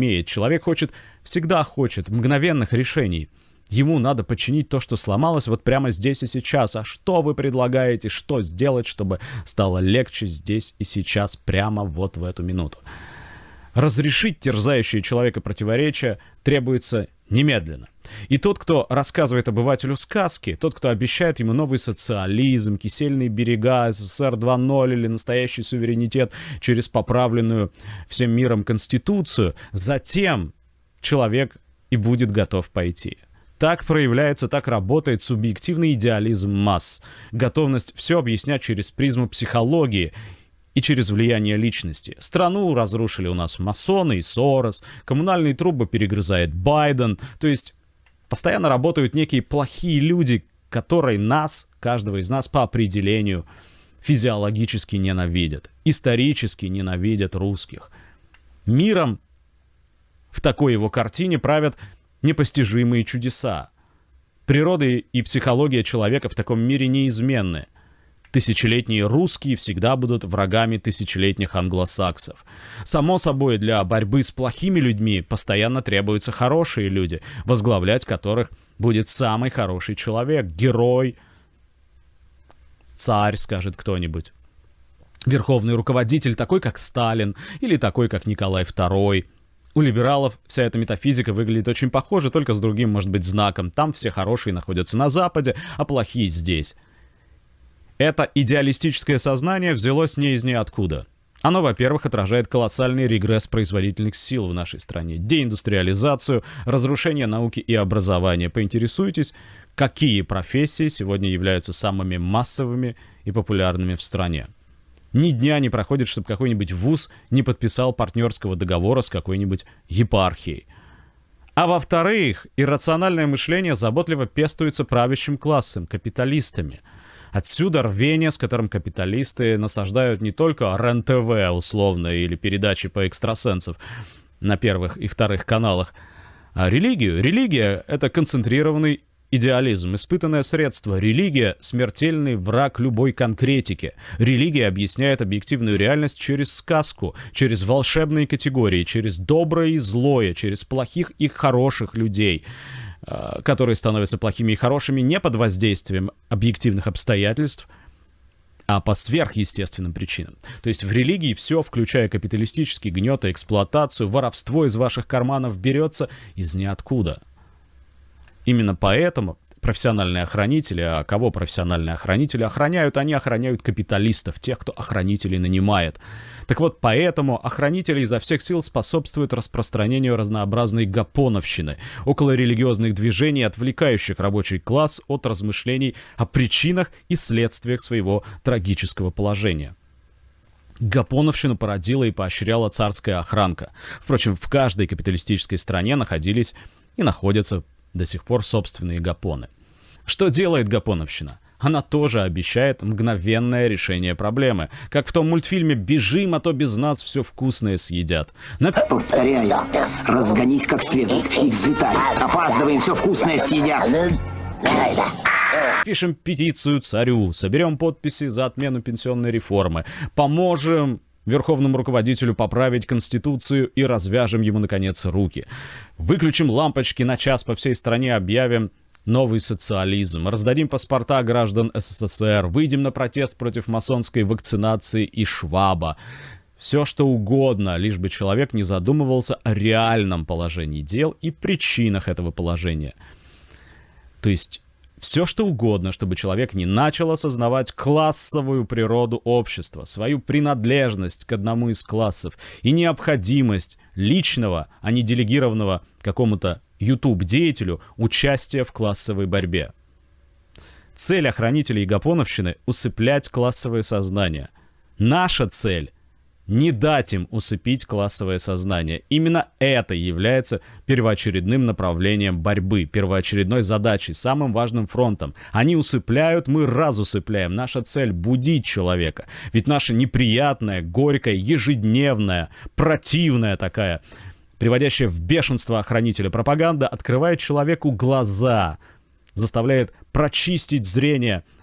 имеет. Человек хочет, всегда хочет мгновенных решений. Ему надо починить то, что сломалось вот прямо здесь и сейчас. А что вы предлагаете, что сделать, чтобы стало легче здесь и сейчас, прямо вот в эту минуту? Разрешить терзающие человека противоречия требуется немедленно. И тот, кто рассказывает обывателю сказки, тот, кто обещает ему новый социализм, кисельные берега, СССР 2.0 или настоящий суверенитет через поправленную всем миром конституцию, затем человек и будет готов пойти. Так проявляется, так работает субъективный идеализм масс. Готовность все объяснять через призму психологии и через влияние личности. Страну разрушили у нас масоны и Сорос, коммунальные трубы перегрызает Байден. То есть Постоянно работают некие плохие люди, которые нас, каждого из нас по определению, физиологически ненавидят, исторически ненавидят русских. Миром в такой его картине правят непостижимые чудеса. Природа и психология человека в таком мире неизменны – Тысячелетние русские всегда будут врагами тысячелетних англосаксов. Само собой, для борьбы с плохими людьми постоянно требуются хорошие люди, возглавлять которых будет самый хороший человек, герой, царь, скажет кто-нибудь. Верховный руководитель такой, как Сталин, или такой, как Николай II. У либералов вся эта метафизика выглядит очень похоже, только с другим, может быть, знаком. Там все хорошие находятся на Западе, а плохие здесь. Это идеалистическое сознание взялось не из ниоткуда. Оно, во-первых, отражает колоссальный регресс производительных сил в нашей стране, деиндустриализацию, разрушение науки и образования. Поинтересуйтесь, какие профессии сегодня являются самыми массовыми и популярными в стране. Ни дня не проходит, чтобы какой-нибудь вуз не подписал партнерского договора с какой-нибудь епархией. А во-вторых, иррациональное мышление заботливо пестуется правящим классом, капиталистами – Отсюда рвение, с которым капиталисты насаждают не только РЕН-ТВ условно или передачи по экстрасенсов на первых и вторых каналах, а религию. Религия — это концентрированный Идеализм – испытанное средство. Религия – смертельный враг любой конкретики. Религия объясняет объективную реальность через сказку, через волшебные категории, через доброе и злое, через плохих и хороших людей. Э, которые становятся плохими и хорошими не под воздействием объективных обстоятельств, а по сверхъестественным причинам. То есть в религии все, включая капиталистический гнет и эксплуатацию, воровство из ваших карманов берется из ниоткуда. Именно поэтому профессиональные охранители. А кого профессиональные охранители охраняют? Они охраняют капиталистов, тех, кто охранителей нанимает. Так вот, поэтому охранители изо всех сил способствуют распространению разнообразной гапоновщины, около религиозных движений, отвлекающих рабочий класс от размышлений о причинах и следствиях своего трагического положения. Гапоновщину породила и поощряла царская охранка. Впрочем, в каждой капиталистической стране находились и находятся до сих пор собственные гапоны. Что делает гапоновщина? Она тоже обещает мгновенное решение проблемы. Как в том мультфильме «Бежим, а то без нас все вкусное съедят». На... Повторяю, разгонись как следует и взлетай. Опаздываем, все вкусное съедят. Пишем петицию царю, соберем подписи за отмену пенсионной реформы, поможем верховному руководителю поправить Конституцию и развяжем ему, наконец, руки. Выключим лампочки на час по всей стране, объявим новый социализм, раздадим паспорта граждан СССР, выйдем на протест против масонской вакцинации и Шваба. Все что угодно, лишь бы человек не задумывался о реальном положении дел и причинах этого положения. То есть все что угодно, чтобы человек не начал осознавать классовую природу общества, свою принадлежность к одному из классов и необходимость личного, а не делегированного какому-то YouTube-деятелю участия в классовой борьбе. Цель охранителей гапоновщины — усыплять классовое сознание. Наша цель не дать им усыпить классовое сознание. Именно это является первоочередным направлением борьбы, первоочередной задачей, самым важным фронтом. Они усыпляют, мы раз усыпляем. Наша цель — будить человека. Ведь наша неприятная, горькая, ежедневная, противная такая, приводящая в бешенство охранителя пропаганда, открывает человеку глаза, заставляет прочистить зрение —